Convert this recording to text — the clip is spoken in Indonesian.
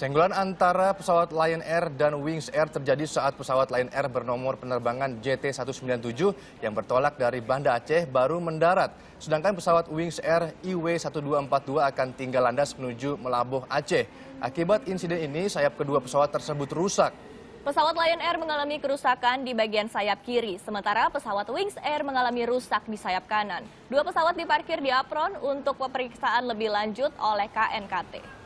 Senggolan antara pesawat Lion Air dan Wings Air terjadi saat pesawat Lion Air bernomor penerbangan JT197 yang bertolak dari Banda Aceh baru mendarat. Sedangkan pesawat Wings Air IW1242 akan tinggal landas menuju Melabuh Aceh. Akibat insiden ini, sayap kedua pesawat tersebut rusak. Pesawat Lion Air mengalami kerusakan di bagian sayap kiri, sementara pesawat Wings Air mengalami rusak di sayap kanan. Dua pesawat diparkir di apron untuk pemeriksaan lebih lanjut oleh KNKT.